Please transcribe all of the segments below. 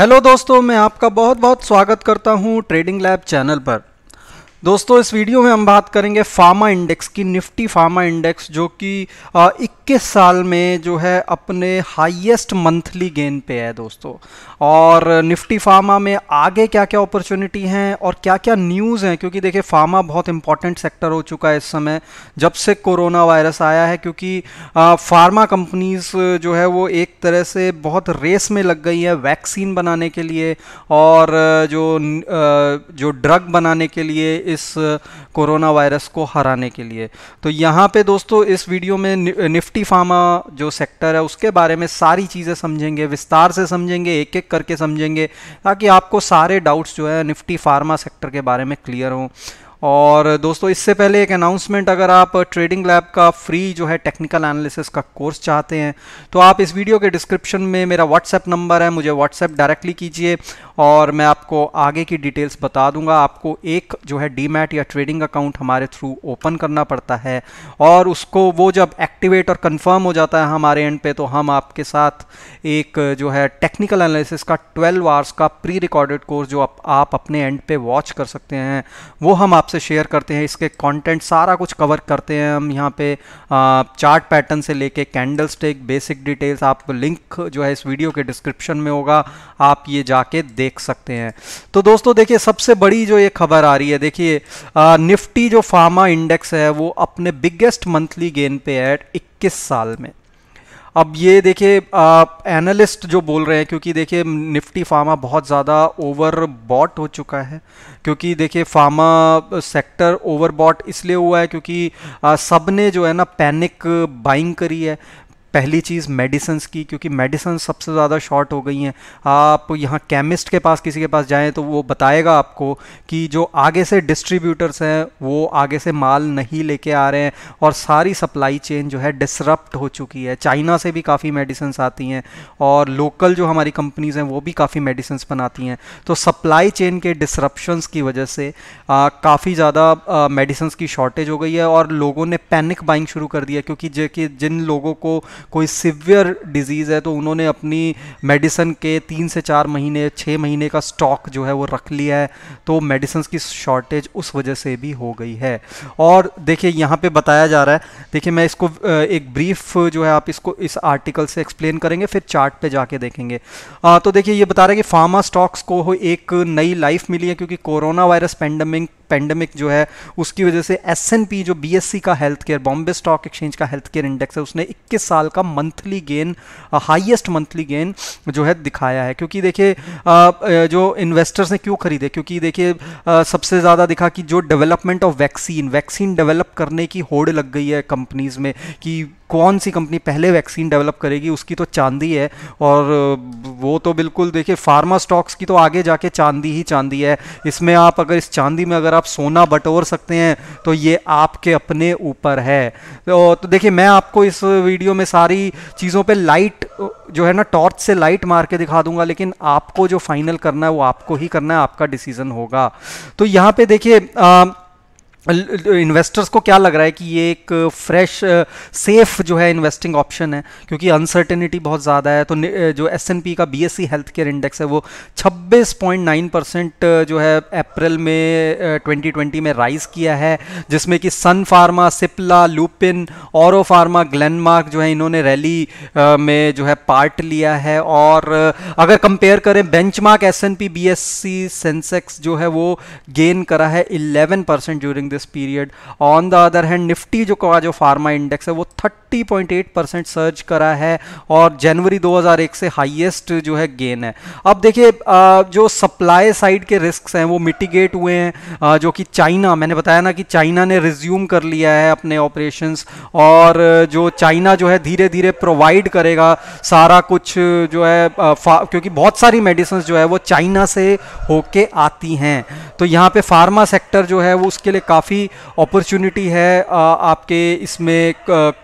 hello दोस्तों मैं आपका बहुत बहुत स्वागत करता हूं ट्रेडिंग लैब चैनल पर दोस्तों इस वीडियो में हम बात करेंगे फार्मा इंडेक्स की निफ्टी फार्मा इंडेक्स जो कि इक्कीस साल में जो है अपने हाईएस्ट मंथली गेन पे है दोस्तों और निफ्टी फार्मा में आगे क्या क्या अपॉर्चुनिटी हैं और क्या क्या न्यूज़ हैं क्योंकि देखिए फार्मा बहुत इंपॉर्टेंट सेक्टर हो चुका है इस समय जब से कोरोना वायरस आया है क्योंकि फार्मा कंपनीज जो है वो एक तरह से बहुत रेस में लग गई है वैक्सीन बनाने के लिए और जो जो ड्रग बनाने के लिए इस कोरोना वायरस को हराने के लिए तो यहाँ पे दोस्तों इस वीडियो में निफ्टी फार्मा जो सेक्टर है उसके बारे में सारी चीज़ें समझेंगे विस्तार से समझेंगे एक एक करके समझेंगे ताकि आपको सारे डाउट्स जो है निफ्टी फार्मा सेक्टर के बारे में क्लियर हों और दोस्तों इससे पहले एक अनाउंसमेंट अगर आप ट्रेडिंग लैब का फ्री जो है टेक्निकल एनालिसिस का कोर्स चाहते हैं तो आप इस वीडियो के डिस्क्रिप्शन में मेरा व्हाट्सएप नंबर है मुझे व्हाट्सएप डायरेक्टली कीजिए और मैं आपको आगे की डिटेल्स बता दूंगा आपको एक जो है डीमैट या ट्रेडिंग अकाउंट हमारे थ्रू ओपन करना पड़ता है और उसको वो जब एक्टिवेट और कन्फर्म हो जाता है हमारे एंड पे तो हम आपके साथ एक जो है टेक्निकल एनालिसिस का ट्वेल्व आवर्स का प्री रिकॉर्डेड कोर्स जो आप, आप अपने एंड पे वॉच कर सकते हैं वो हम आप आपसे शेयर करते हैं इसके कंटेंट सारा कुछ कवर करते हैं हम यहाँ पे चार्ट पैटर्न से लेके कैंडल स्टिक बेसिक डिटेल्स आप लिंक जो है इस वीडियो के डिस्क्रिप्शन में होगा आप ये जाके देख सकते हैं तो दोस्तों देखिए सबसे बड़ी जो ये खबर आ रही है देखिए निफ्टी जो फार्मा इंडेक्स है वो अपने बिगेस्ट मंथली गेन पे है इक्कीस साल में अब ये देखिए एनालिस्ट जो बोल रहे हैं क्योंकि देखिए निफ्टी फार्मा बहुत ज़्यादा ओवर बॉट हो चुका है क्योंकि देखिए फार्मा सेक्टर ओवर बॉट इसलिए हुआ है क्योंकि सब ने जो है ना पैनिक बाइंग करी है पहली चीज़ मेडिसन्स की क्योंकि मेडिसन सबसे ज़्यादा शॉर्ट हो गई हैं आप यहाँ केमिस्ट के पास किसी के पास जाएँ तो वो बताएगा आपको कि जो आगे से डिस्ट्रीब्यूटर्स हैं वो आगे से माल नहीं लेके आ रहे हैं और सारी सप्लाई चेन जो है डिसरप्ट हो चुकी है चाइना से भी काफ़ी मेडिसन्स आती हैं और लोकल जो हमारी कंपनीज़ हैं वो भी काफ़ी मेडिसन्स बनाती हैं तो सप्लाई चेन के डिसरप्शंस की वजह से काफ़ी ज़्यादा मेडिसन्स की शॉर्टेज हो गई है और लोगों ने पैनिक बाइंग शुरू कर दिया क्योंकि जिन लोगों को कोई सिवियर डिजीज़ है तो उन्होंने अपनी मेडिसन के तीन से चार महीने छः महीने का स्टॉक जो है वो रख लिया है तो मेडिसन्स की शॉर्टेज उस वजह से भी हो गई है और देखिए यहाँ पे बताया जा रहा है देखिए मैं इसको एक ब्रीफ जो है आप इसको इस आर्टिकल से एक्सप्लेन करेंगे फिर चार्ट पे जाके देखेंगे आ, तो देखिए ये बता रहा है कि फार्मा स्टॉक्स को एक नई लाइफ मिली है क्योंकि कोरोना वायरस पेंडेमिक पेंडेमिक जो है उसकी वजह से एस एन पी जो बी एस सी का health care Bombay stock exchange का हेल्थ केयर इंडेक्स है उसने इक्कीस साल का monthly gain highest monthly gain जो है दिखाया है क्योंकि देखिए uh, uh, जो इन्वेस्टर्स ने क्यों खरीदे क्योंकि देखिए uh, सबसे ज़्यादा दिखा कि जो development of vaccine vaccine develop करने की होड़ लग गई है कंपनीज में कि कौन सी कंपनी पहले वैक्सीन डेवलप करेगी उसकी तो चांदी है और वो तो बिल्कुल देखिए फार्मा स्टॉक्स की तो आगे जाके चांदी ही चांदी है इसमें आप अगर इस चांदी में अगर आप सोना बटोर सकते हैं तो ये आपके अपने ऊपर है तो, तो देखिए मैं आपको इस वीडियो में सारी चीज़ों पर लाइट जो है ना टॉर्च से लाइट मार के दिखा दूंगा लेकिन आपको जो फाइनल करना है वो आपको ही करना है आपका डिसीजन होगा तो यहाँ पे देखिए इन्वेस्टर्स को क्या लग रहा है कि ये एक फ्रेश सेफ जो है इन्वेस्टिंग ऑप्शन है क्योंकि अनसर्टेनिटी बहुत ज़्यादा है तो जो एस एन पी का B S C health care index है वो 26.9 परसेंट जो है अप्रैल में 2020 में राइज किया है जिसमें कि सन फार्मा सिप्ला लूपिन और फार्मा ग्लेनमार्क जो है इन्होंने रैली में जो है पार्ट लिया है और अगर कंपेयर करें mark S N P B S C Sensex जो है वो गेन करा है eleven percent during this period on the other hand Nifty जो का जो फार्मा इंडेक्स है वो 30.8 परसेंट सर्ज करा है और जनवरी 2001 से हाईएस्ट जो है गेन है अब देखिए जो सप्लाई साइड के रिस्क हैं वो मिटिगेट हुए हैं जो कि चाइना मैंने बताया ना कि चाइना ने रिज्यूम कर लिया है अपने ऑपरेशन और जो चाइना जो है धीरे धीरे प्रोवाइड करेगा सारा कुछ जो है क्योंकि बहुत सारी मेडिसिन जो है वो चाइना से होके आती हैं तो यहाँ पे फार्मा सेक्टर जो है वो उसके लिए काफ़ी काफ़ी अपॉर्चुनिटी है आपके इसमें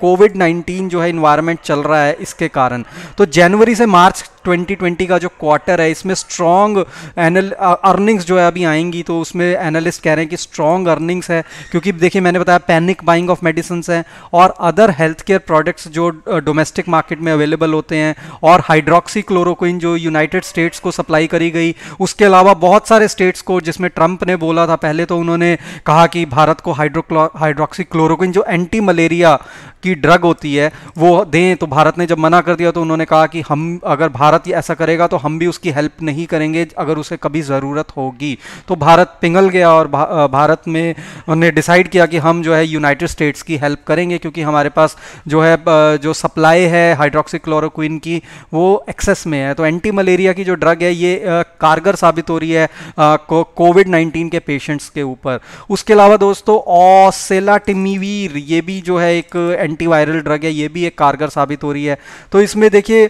कोविड नाइन्टीन जो है इन्वायरमेंट चल रहा है इसके कारण तो जनवरी से मार्च 2020 का जो क्वार्टर है इसमें स्ट्रॉन्ग एनल अर्निंग्स जो है अभी आएंगी तो उसमें एनालिस्ट कह रहे हैं कि स्ट्रॉन्ग अर्निंग्स है क्योंकि देखिए मैंने बताया पैनिक बाइंग ऑफ मेडिसिन है और अदर हेल्थ केयर प्रोडक्ट्स जो डोमेस्टिक uh, मार्केट में अवेलेबल होते हैं और हाइड्रोक्सी क्लोरोक्विन जो यूनाइटेड स्टेट्स को सप्लाई करी गई उसके अलावा बहुत सारे स्टेट्स को जिसमें ट्रंप ने बोला था पहले तो उन्होंने कहा कि भारत को हाइड्रोक्सी क्लोरोक्विन जो एंटी मलेरिया की ड्रग होती है वो दें तो भारत ने जब मना कर दिया तो उन्होंने कहा कि हम अगर भारत भारत ये ऐसा करेगा तो हम भी उसकी हेल्प नहीं करेंगे अगर उसे कभी ज़रूरत होगी तो भारत पिघल गया और भा, भारत में ने डिसाइड किया कि हम जो है यूनाइटेड स्टेट्स की हेल्प करेंगे क्योंकि हमारे पास जो है जो सप्लाई है हाइड्रोक्सीक्लोरोक्विन की वो एक्सेस में है तो एंटी मलेरिया की जो ड्रग है ये कारगर साबित हो रही है कोविड नाइन्टीन के पेशेंट्स के ऊपर उसके अलावा दोस्तों ऑसेलाटिमीवीर ये भी जो है एक एंटीवायरल ड्रग है ये भी एक कारगर साबित हो रही है तो इसमें देखिए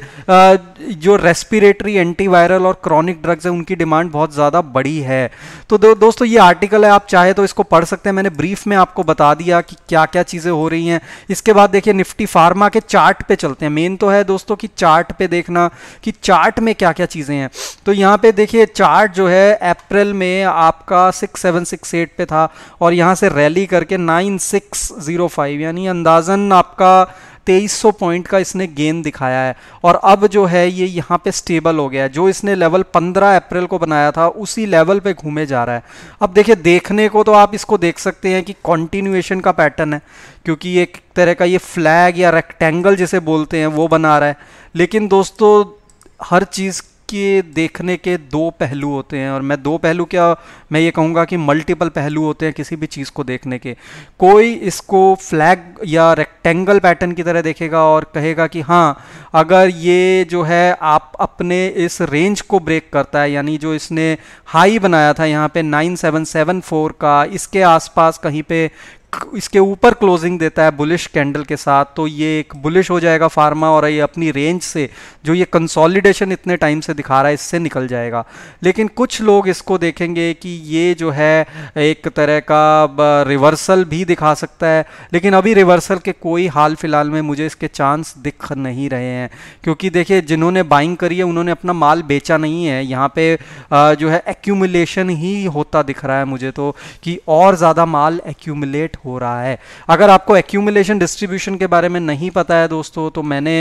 जो रेस्पिरेटरी एंटीवायरल और क्रॉनिक ड्रग्स है उनकी डिमांड बहुत ज़्यादा बड़ी है तो दो, दोस्तों ये आर्टिकल है आप चाहे तो इसको पढ़ सकते हैं मैंने ब्रीफ में आपको बता दिया कि क्या क्या चीज़ें हो रही हैं इसके बाद देखिए निफ्टी फार्मा के चार्ट पे चलते हैं मेन तो है दोस्तों कि चार्ट पे देखना कि चार्ट में क्या क्या चीज़ें हैं तो यहाँ पे देखिए चार्ट जो है अप्रैल में आपका सिक्स सेवन सिक्स एट पे था और यहाँ से रैली करके नाइन सिक्स ज़ीरो फाइव यानी अंदाजन आपका 2300 पॉइंट का इसने गेन दिखाया है और अब जो है ये यहाँ पे स्टेबल हो गया है जो इसने लेवल 15 अप्रैल को बनाया था उसी लेवल पे घूमे जा रहा है अब देखिए देखने को तो आप इसको देख सकते हैं कि कॉन्टिन्यूएशन का पैटर्न है क्योंकि एक तरह का ये फ्लैग या रेक्टेंगल जिसे बोलते हैं वो बना रहा है लेकिन दोस्तों हर चीज़ के देखने के दो पहलू होते हैं और मैं दो पहलू क्या मैं ये कहूँगा कि मल्टीपल पहलू होते हैं किसी भी चीज़ को देखने के कोई इसको फ्लैग या रेक्टेंगल पैटर्न की तरह देखेगा और कहेगा कि हाँ अगर ये जो है आप अपने इस रेंज को ब्रेक करता है यानी जो इसने हाई बनाया था यहाँ पे 9774 का इसके आसपास कहीं पे इसके ऊपर क्लोजिंग देता है बुलिश कैंडल के साथ तो ये एक बुलिश हो जाएगा फार्मा और ये अपनी रेंज से जो ये कंसोलिडेशन इतने टाइम से दिखा रहा है इससे निकल जाएगा लेकिन कुछ लोग इसको देखेंगे कि ये जो है एक तरह का रिवर्सल भी दिखा सकता है लेकिन अभी रिवर्सल के कोई हाल फिलहाल में मुझे इसके चांस दिख नहीं रहे हैं क्योंकि देखिए जिन्होंने बाइंग करी है उन्होंने अपना माल बेचा नहीं है यहाँ पर जो है एक्यूमुलेशन ही होता दिख रहा है मुझे तो कि और ज़्यादा माल एक्यूमुलेट हो रहा है अगर आपको एक्यूमुलेशन डिस्ट्रीब्यूशन के बारे में नहीं पता है दोस्तों तो मैंने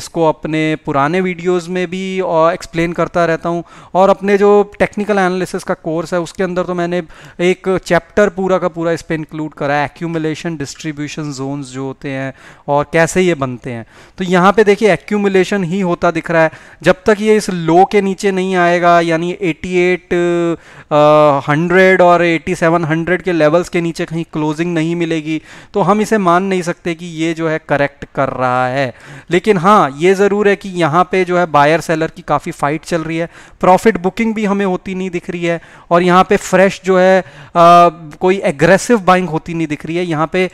इसको अपने पुराने वीडियोस में भी एक्सप्लेन करता रहता हूँ और अपने जो टेक्निकल एनालिसिस का कोर्स है उसके अंदर तो मैंने एक चैप्टर पूरा का पूरा इस पर इंक्लूड करा है एक्यूमुलेशन डिस्ट्रीब्यूशन जोन जो होते हैं और कैसे ये बनते हैं तो यहाँ पे देखिए एक्यूमुलेशन ही होता दिख रहा है जब तक ये इस लो के नीचे नहीं आएगा यानी एटी हंड्रेड और एटी के लेवल्स के नीचे कहीं क्लोजिंग नहीं मिलेगी तो हम इसे मान नहीं सकते कि ये जो है करेक्ट कर रहा है लेकिन हाँ ये ज़रूर है कि यहाँ पे जो है बायर सेलर की काफ़ी फाइट चल रही है प्रॉफिट बुकिंग भी हमें होती नहीं दिख रही है और यहाँ पे फ्रेश जो है आ, कोई एग्रेसिव बाइंग होती नहीं दिख रही है यहाँ पे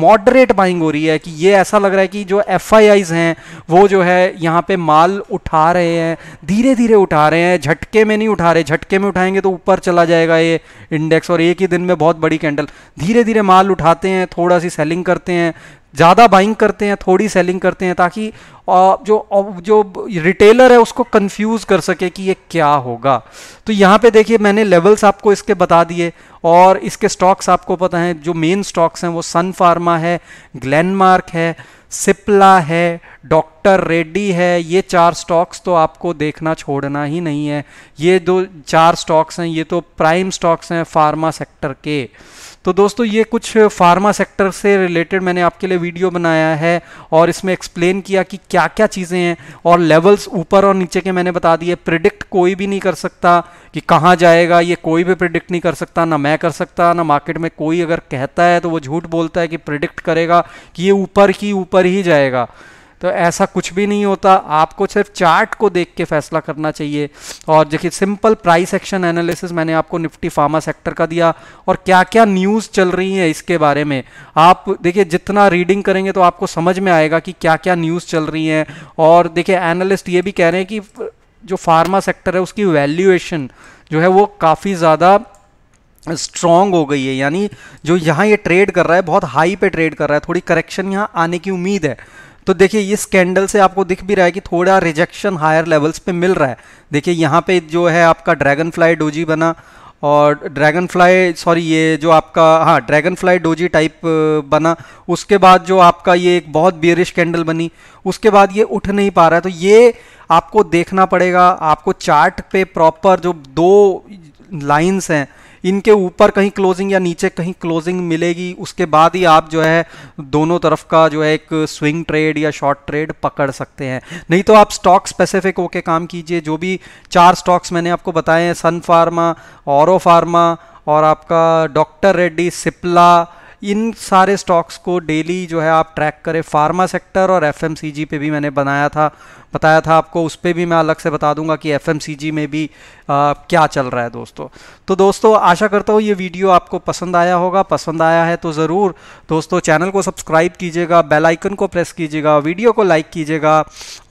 मॉडरेट बाइंग हो रही है कि ये ऐसा लग रहा है कि जो एफ हैं वो जो है यहाँ पर माल उठा रहे हैं धीरे धीरे उठा रहे हैं झटके में नहीं उठा रहे झटके में उठाएंगे तो ऊपर चला जाएगा ये इंडेक्स और एक ही दिन में बहुत बड़ी कैंडल धीरे धीरे माल माल उठाते हैं थोड़ा सी सेलिंग करते हैं ज़्यादा बाइंग करते हैं थोड़ी सेलिंग करते हैं ताकि जो जो रिटेलर है उसको कंफ्यूज कर सके कि ये क्या होगा तो यहाँ पे देखिए मैंने लेवल्स आपको इसके बता दिए और इसके स्टॉक्स आपको पता है जो मेन स्टॉक्स हैं वो सन फार्मा है ग्लैनमार्क है सिप्ला है डॉक्टर रेड्डी है ये चार स्टॉक्स तो आपको देखना छोड़ना ही नहीं है ये दो चार स्टॉक्स हैं ये तो प्राइम स्टॉक्स हैं फार्मा सेक्टर के तो दोस्तों ये कुछ फार्मा सेक्टर से रिलेटेड मैंने आपके लिए वीडियो बनाया है और इसमें एक्सप्लेन किया कि क्या क्या चीज़ें हैं और लेवल्स ऊपर और नीचे के मैंने बता दिए प्रिडिक्ट कोई भी नहीं कर सकता कि कहाँ जाएगा ये कोई भी प्रिडिक्ट नहीं कर सकता ना मैं कर सकता ना मार्केट में कोई अगर कहता है तो वो झूठ बोलता है कि प्रिडिक्ट करेगा कि ये ऊपर ही ऊपर ही जाएगा तो ऐसा कुछ भी नहीं होता आपको सिर्फ चार्ट को देख के फैसला करना चाहिए और देखिए सिंपल प्राइस एक्शन एनालिसिस मैंने आपको निफ्टी फार्मा सेक्टर का दिया और क्या क्या न्यूज़ चल रही है इसके बारे में आप देखिए जितना रीडिंग करेंगे तो आपको समझ में आएगा कि क्या क्या न्यूज़ चल रही हैं और देखिए एनालिस्ट ये भी कह रहे हैं कि जो फार्मा सेक्टर है उसकी वैल्यूएशन जो है वो काफ़ी ज़्यादा स्ट्रॉन्ग हो गई है यानी जो यहाँ ये ट्रेड कर रहा है बहुत हाई पे ट्रेड कर रहा है थोड़ी करेक्शन यहाँ आने की उम्मीद है तो देखिए ये स्कैंडल से आपको दिख भी रहा है कि थोड़ा रिजेक्शन हायर लेवल्स पे मिल रहा है देखिए यहाँ पे जो है आपका ड्रैगन फ्लाई डोजी बना और ड्रैगन फ्लाई सॉरी ये जो आपका हाँ ड्रैगन फ्लाई डोजी टाइप बना उसके बाद जो आपका ये एक बहुत बियरिश कैंडल बनी उसके बाद ये उठ नहीं पा रहा है तो ये आपको देखना पड़ेगा आपको चार्ट पे प्रॉपर जो दो लाइंस हैं इनके ऊपर कहीं क्लोजिंग या नीचे कहीं क्लोजिंग मिलेगी उसके बाद ही आप जो है दोनों तरफ का जो है एक स्विंग ट्रेड या शॉर्ट ट्रेड पकड़ सकते हैं नहीं तो आप स्टॉक स्पेसिफिक होके काम कीजिए जो भी चार स्टॉक्स मैंने आपको बताए हैं सन फार्मा और फार्मा और आपका डॉक्टर रेड्डी सिप्ला इन सारे स्टॉक्स को डेली जो है आप ट्रैक करें फार्मा सेक्टर और एफ पे भी मैंने बनाया था बताया था आपको उस पर भी मैं अलग से बता दूंगा कि एफ में भी आ, क्या चल रहा है दोस्तों तो दोस्तों आशा करता हूँ ये वीडियो आपको पसंद आया होगा पसंद आया है तो ज़रूर दोस्तों चैनल को सब्सक्राइब कीजिएगा बेल आइकन को प्रेस कीजिएगा वीडियो को लाइक कीजिएगा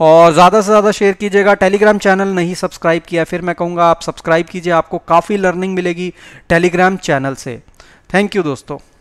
और ज़्यादा से ज़्यादा शेयर कीजिएगा टेलीग्राम चैनल नहीं सब्सक्राइब किया फिर मैं कहूँगा आप सब्सक्राइब कीजिए आपको काफ़ी लर्निंग मिलेगी टेलीग्राम चैनल से थैंक यू दोस्तों